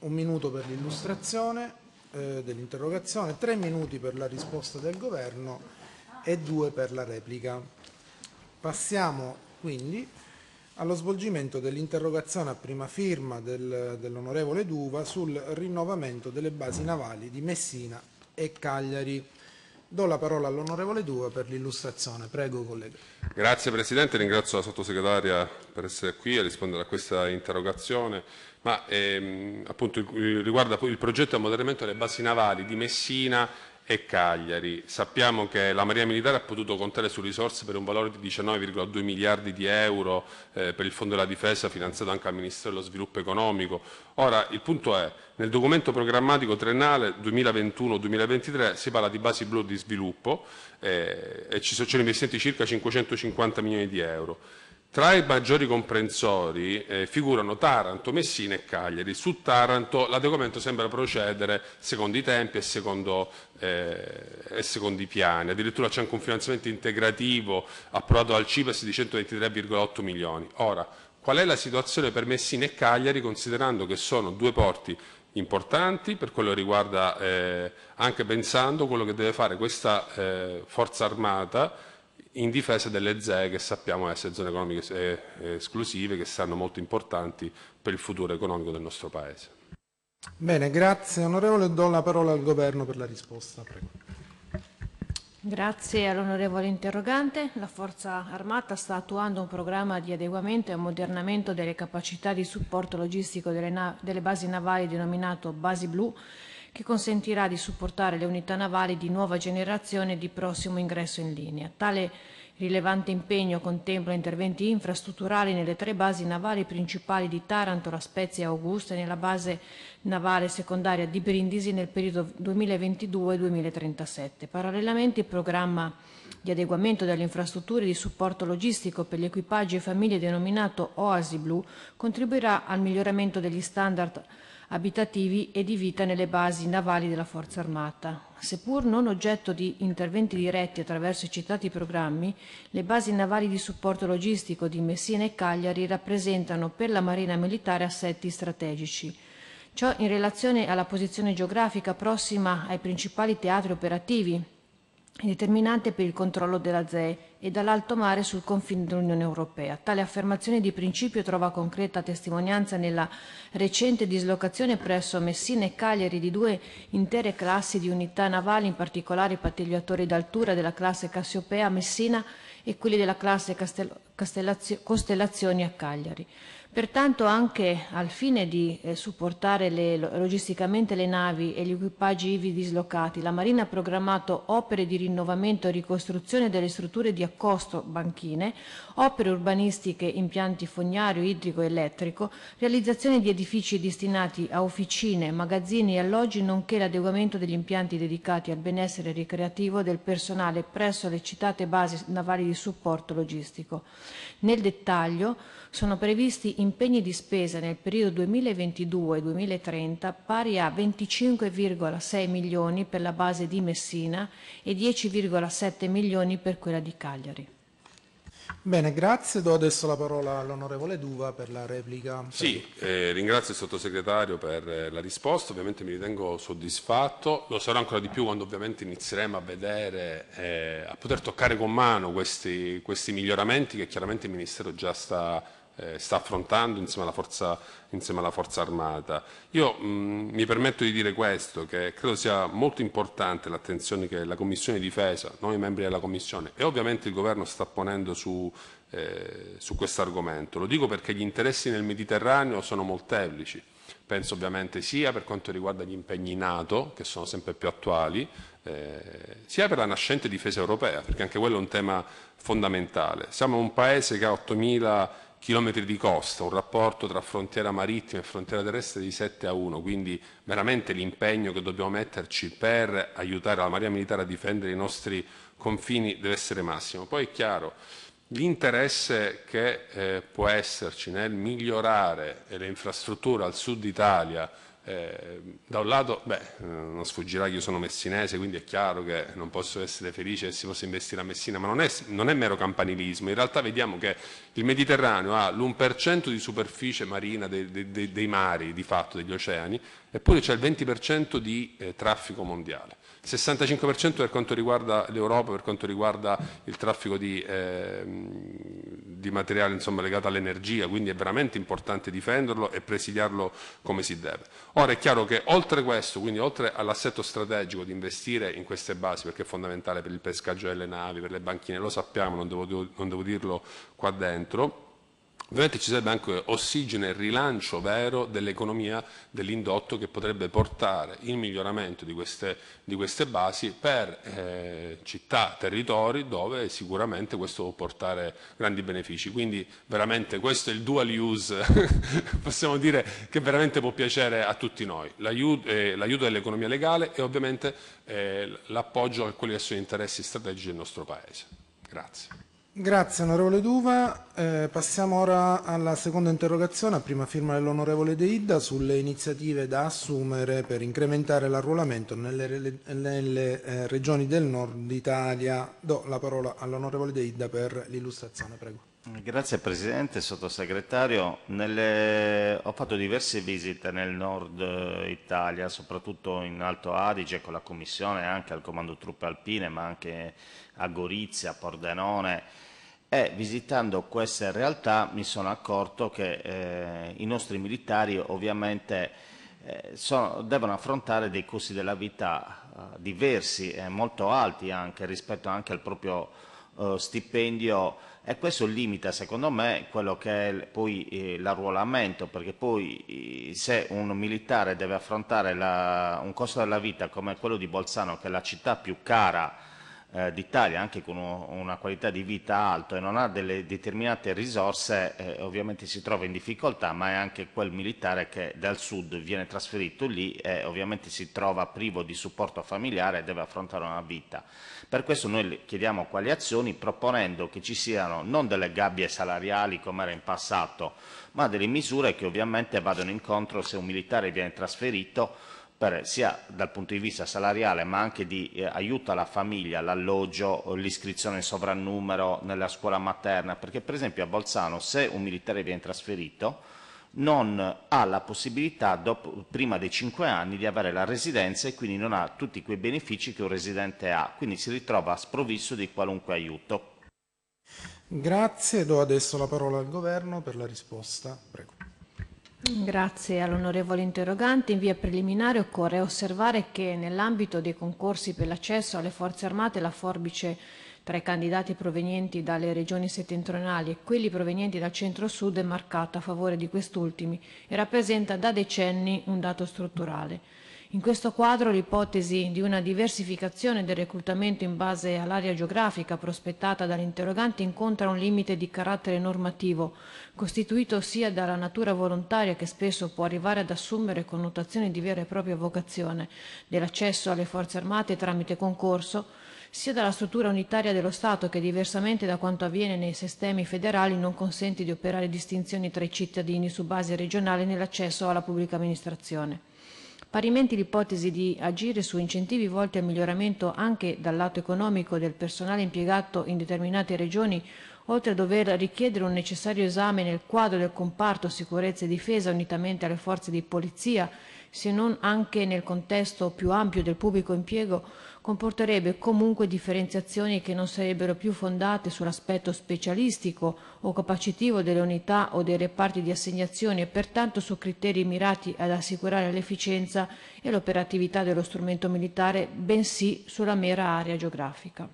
un minuto per l'illustrazione eh, dell'interrogazione, tre minuti per la risposta del governo e due per la replica. Passiamo quindi allo svolgimento dell'interrogazione a prima firma del, dell'onorevole Duva sul rinnovamento delle basi navali di Messina e Cagliari. Do la parola all'onorevole Duva per l'illustrazione. Prego, collega. Grazie Presidente, ringrazio la sottosegretaria per essere qui e rispondere a questa interrogazione. Ma ehm, appunto, riguarda il progetto di ammodernamento delle basi navali di Messina e Cagliari. Sappiamo che la Marina Militare ha potuto contare su risorse per un valore di 19,2 miliardi di euro eh, per il Fondo della Difesa finanziato anche al Ministero dello Sviluppo Economico. Ora, il punto è, nel documento programmatico triennale 2021-2023 si parla di basi blu di sviluppo eh, e ci sono investimenti circa 550 milioni di euro. Tra i maggiori comprensori eh, figurano Taranto, Messina e Cagliari. Su Taranto l'adeguamento sembra procedere secondo i tempi e secondo, eh, e secondo i piani. Addirittura c'è anche un finanziamento integrativo approvato dal CIPES di 123,8 milioni. Ora, qual è la situazione per Messina e Cagliari considerando che sono due porti importanti per quello che riguarda eh, anche pensando quello che deve fare questa eh, forza armata in difesa delle ZEE che sappiamo essere zone economiche eh, esclusive che saranno molto importanti per il futuro economico del nostro Paese. Bene, grazie onorevole, do la parola al governo per la risposta. Prego. Grazie all'onorevole interrogante. La Forza Armata sta attuando un programma di adeguamento e ammodernamento delle capacità di supporto logistico delle, delle basi navali denominato Basi Blu che consentirà di supportare le unità navali di nuova generazione di prossimo ingresso in linea. Tale rilevante impegno contempla interventi infrastrutturali nelle tre basi navali principali di Taranto, La Spezia e Augusta e nella base navale secondaria di Brindisi nel periodo 2022-2037. Parallelamente il programma di adeguamento delle infrastrutture di supporto logistico per gli equipaggi e famiglie denominato Oasi Blu contribuirà al miglioramento degli standard abitativi e di vita nelle basi navali della Forza Armata. Seppur non oggetto di interventi diretti attraverso i citati programmi, le basi navali di supporto logistico di Messina e Cagliari rappresentano per la Marina Militare assetti strategici. Ciò in relazione alla posizione geografica prossima ai principali teatri operativi, determinante per il controllo della ZEE e dall'alto mare sul confine dell'Unione Europea. Tale affermazione di principio trova concreta testimonianza nella recente dislocazione presso Messina e Cagliari di due intere classi di unità navali, in particolare i pattigliatori d'altura della classe Cassiopea Messina e quelli della classe Castello costellazioni a Cagliari. Pertanto anche al fine di eh, supportare le, logisticamente le navi e gli equipaggi ivi dislocati, la Marina ha programmato opere di rinnovamento e ricostruzione delle strutture di accosto banchine, opere urbanistiche, impianti fognario, idrico e elettrico, realizzazione di edifici destinati a officine, magazzini e alloggi, nonché l'adeguamento degli impianti dedicati al benessere ricreativo del personale presso le citate basi navali di supporto logistico. Nel dettaglio sono previsti impegni di spesa nel periodo 2022-2030 pari a 25,6 milioni per la base di Messina e 10,7 milioni per quella di Cagliari. Bene, grazie. Do adesso la parola all'onorevole Duva per la replica. Sì, eh, ringrazio il sottosegretario per eh, la risposta, ovviamente mi ritengo soddisfatto, lo sarò ancora di più quando ovviamente inizieremo a vedere, eh, a poter toccare con mano questi, questi miglioramenti che chiaramente il Ministero già sta eh, sta affrontando insieme alla forza, insieme alla forza armata. Io mh, mm, mi permetto di dire questo, che credo sia molto importante l'attenzione che la Commissione difesa, noi membri della Commissione e ovviamente il Governo sta ponendo su, eh, su questo argomento. Lo dico perché gli interessi nel Mediterraneo sono molteplici. Penso ovviamente sia per quanto riguarda gli impegni NATO, che sono sempre più attuali, eh, sia per la nascente difesa europea, perché anche quello è un tema fondamentale. Siamo un paese che ha 8.000 chilometri di costa, un rapporto tra frontiera marittima e frontiera terrestre di 7 a 1, quindi veramente l'impegno che dobbiamo metterci per aiutare la Marina Militare a difendere i nostri confini deve essere massimo. Poi è chiaro, l'interesse che eh, può esserci nel migliorare le infrastrutture al sud Italia, eh, da un lato, beh, eh, non sfuggirà che io sono messinese, quindi è chiaro che non posso essere felice che si possa investire a Messina, ma non è, non è mero campanilismo, in realtà vediamo che il Mediterraneo ha l'1% di superficie marina dei, dei, dei, mari, di fatto, degli oceani, eppure c'è il 20% di eh, traffico mondiale. 65% per quanto riguarda l'Europa, per quanto riguarda il traffico di, eh, di materiale insomma, legato all'energia, quindi è veramente importante difenderlo e presidiarlo come si deve. Ora è chiaro che oltre questo, quindi oltre all'assetto strategico di investire in queste basi, perché è fondamentale per il pescaggio delle navi, per le banchine, lo sappiamo, non devo, non devo dirlo qua dentro, dentro, Ovviamente ci sarebbe anche ossigeno e rilancio vero dell'economia dell'indotto che potrebbe portare il miglioramento di queste, di queste basi per eh, città, territori dove sicuramente questo può portare grandi benefici. Quindi veramente questo è il dual use, possiamo dire che veramente può piacere a tutti noi, eh, l'aiuto, eh, dell'economia legale e ovviamente eh, l'appoggio a quelli che sono gli interessi strategici del nostro Paese. Grazie. Grazie onorevole Duva. Eh, passiamo ora alla seconda interrogazione a prima firma dell'onorevole De Idda, sulle iniziative da assumere per incrementare l'arruolamento nelle, nelle eh, regioni del nord Italia. Do la parola all'onorevole De Idda per l'illustrazione, prego. Grazie Presidente, Sottosegretario. Nelle... Ho fatto diverse visite nel nord eh, Italia, soprattutto in Alto Adige con la Commissione, anche al Comando Truppe Alpine, ma anche a Gorizia, a Pordenone. E visitando queste realtà mi sono accorto che eh, i nostri militari ovviamente eh, sono, devono affrontare dei costi della vita eh, diversi e molto alti anche rispetto anche al proprio eh, stipendio e questo limita secondo me quello che è poi eh, l'arruolamento perché poi eh, se un militare deve affrontare la, un costo della vita come quello di Bolzano che è la città più cara eh, d'Italia, anche con uno, una qualità di vita alta e non ha delle determinate risorse, eh, ovviamente si trova in difficoltà, ma è anche quel militare che dal sud viene trasferito lì e ovviamente si trova privo di supporto familiare e deve affrontare una vita. Per questo noi chiediamo quali azioni, proponendo che ci siano non delle gabbie salariali come era in passato, ma delle misure che ovviamente vadano incontro se un militare viene trasferito per, sia dal punto di vista salariale ma anche di eh, aiuto alla famiglia, l'alloggio, l'iscrizione in sovrannumero nella scuola materna, perché per esempio a Bolzano se un militare viene trasferito non ha la possibilità dopo, prima dei 5 anni di avere la residenza e quindi non ha tutti quei benefici che un residente ha, quindi si ritrova sprovvisto di qualunque aiuto. Grazie, do adesso la parola al governo per la risposta. Prego. Grazie all'onorevole interrogante. In via preliminare occorre osservare che nell'ambito dei concorsi per l'accesso alle forze armate la forbice tra i candidati provenienti dalle regioni settentrionali e quelli provenienti dal centro-sud è marcata a favore di quest'ultimi e rappresenta da decenni un dato strutturale. In questo quadro l'ipotesi di una diversificazione del reclutamento in base all'area geografica prospettata dall'interrogante incontra un limite di carattere normativo, costituito sia dalla natura volontaria che spesso può arrivare ad assumere connotazioni di vera e propria vocazione, dell'accesso alle forze armate tramite concorso, sia dalla struttura unitaria dello Stato che diversamente da quanto avviene nei sistemi federali non consente di operare distinzioni tra i cittadini su base regionale nell'accesso alla pubblica amministrazione. Parimenti l'ipotesi di agire su incentivi volti al miglioramento anche dal lato economico del personale impiegato in determinate regioni, oltre a dover richiedere un necessario esame nel quadro del comparto sicurezza e difesa unitamente alle forze di polizia, se non anche nel contesto più ampio del pubblico impiego, comporterebbe comunque differenziazioni che non sarebbero più fondate sull'aspetto specialistico o capacitivo delle unità o dei reparti di assegnazione e pertanto su criteri mirati ad assicurare l'efficienza e l'operatività dello strumento militare, bensì sulla mera area geografica.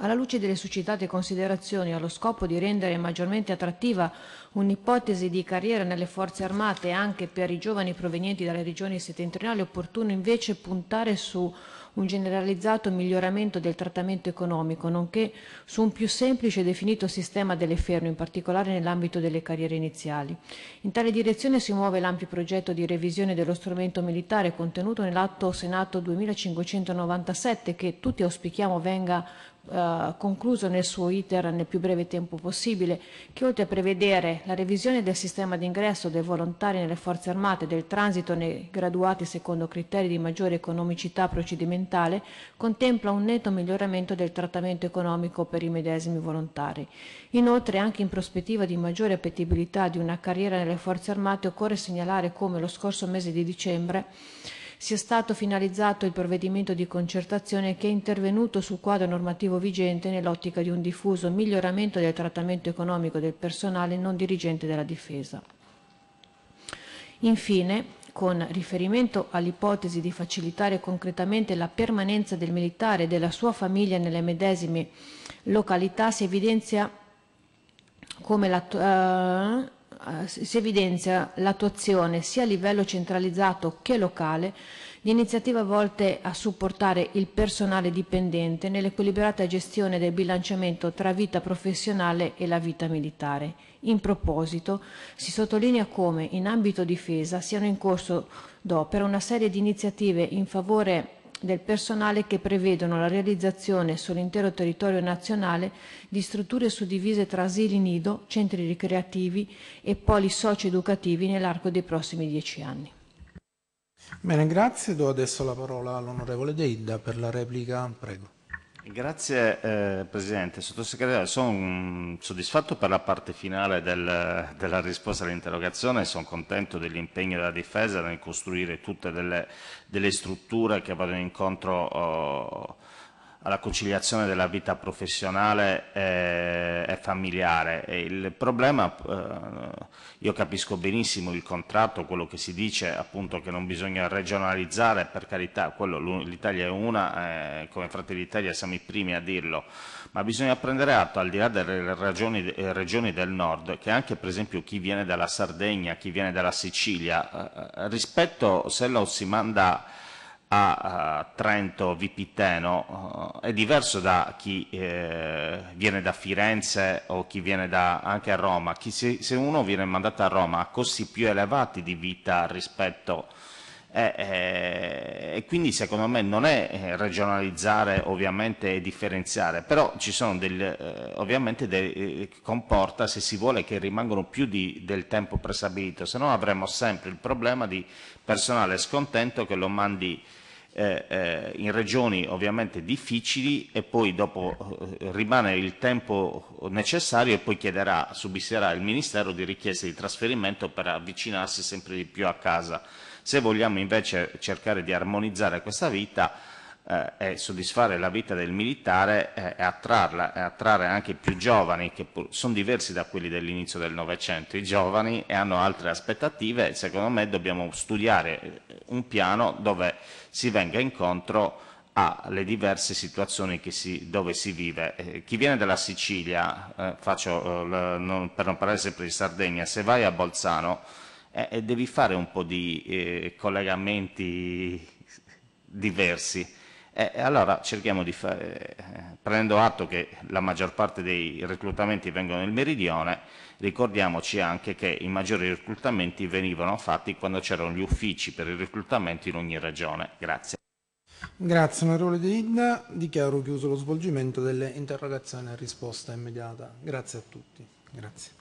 Alla luce delle suscitate considerazioni, allo scopo di rendere maggiormente attrattiva un'ipotesi di carriera nelle forze armate anche per i giovani provenienti dalle regioni settentrionali, è opportuno invece puntare su un generalizzato miglioramento del trattamento economico, nonché su un più semplice e definito sistema delle ferme, in particolare nell'ambito delle carriere iniziali. In tale direzione si muove l'ampio progetto di revisione dello strumento militare contenuto nell'atto Senato 2597 che tutti auspichiamo venga eh, concluso nel suo iter nel più breve tempo possibile, che oltre a prevedere la revisione del sistema d'ingresso dei volontari nelle forze armate, del transito nei graduati secondo criteri di maggiore economicità procedimentale, contempla un netto miglioramento del trattamento economico per i medesimi volontari. Inoltre, anche in prospettiva di maggiore appetibilità di una carriera nelle forze armate, occorre segnalare come lo scorso mese di dicembre sia stato finalizzato il provvedimento di concertazione che è intervenuto sul quadro normativo vigente nell'ottica di un diffuso miglioramento del trattamento economico del personale non dirigente della difesa. Infine, con riferimento all'ipotesi di facilitare concretamente la permanenza del militare e della sua famiglia nelle medesime località, si evidenzia come la, eh, eh, si evidenzia l'attuazione sia a livello centralizzato che locale di iniziative volte a supportare il personale dipendente nell'equilibrata gestione del bilanciamento tra vita professionale e la vita militare. In proposito si sottolinea come in ambito difesa siano in corso d'opera una serie di iniziative in favore del personale che prevedono la realizzazione sull'intero territorio nazionale di strutture suddivise tra asili nido, centri ricreativi e poli socio-educativi nell'arco dei prossimi dieci anni. Bene, grazie. Do adesso la parola all'onorevole Deidda per la replica. Prego. Grazie eh, Presidente. Sottosegretario, sono mm, soddisfatto per la parte finale del, della risposta all'interrogazione e sono contento dell'impegno della Difesa nel costruire tutte delle, delle strutture che vadano incontro... Oh, alla conciliazione della vita professionale e, eh, e familiare. E il problema, eh, io capisco benissimo il contratto, quello che si dice appunto che non bisogna regionalizzare, per carità, l'Italia è una, eh, come Fratelli d'Italia siamo i primi a dirlo, ma bisogna prendere atto, al di là delle ragioni, eh, regioni del nord, che anche per esempio chi viene dalla Sardegna, chi viene dalla Sicilia, eh, eh rispetto se lo si manda a Trento Vipiteno eh, è diverso da chi eh, viene da Firenze o chi viene da, anche a Roma. Chi, se, uno viene mandato a Roma ha costi più elevati di vita rispetto a e, eh, e, eh, e quindi secondo me non è eh, regionalizzare ovviamente e differenziare, però ci sono del, eh, ovviamente de, comporta se si vuole che rimangano più di, del tempo prestabilito, se no avremo sempre il problema di personale scontento che lo mandi in regioni ovviamente difficili e poi dopo rimane il tempo necessario e poi chiederà, subisserà il Ministero di richieste di trasferimento per avvicinarsi sempre di più a casa. Se vogliamo invece cercare di armonizzare questa vita eh, e soddisfare la vita del militare eh, e attrarla, e attrarre anche i più giovani, che sono diversi da quelli dell'inizio del Novecento, i giovani e eh, hanno altre aspettative, secondo me dobbiamo studiare eh, un piano dove si venga incontro alle diverse situazioni si, dove si vive. Eh, chi viene dalla Sicilia, eh, faccio, eh, non, per non parlare sempre di Sardegna, se vai a Bolzano eh, eh, devi fare un po' di eh, collegamenti diversi. Eh, eh allora cerchiamo di fare, eh, prendendo atto che la maggior parte dei reclutamenti vengono nel meridione, ricordiamoci anche che i maggiori reclutamenti venivano fatti quando c'erano gli uffici per il reclutamento in ogni regione. Grazie. Grazie onorevole De Inda, dichiaro chiuso lo svolgimento delle interrogazioni e risposta immediata. Grazie a tutti. Grazie.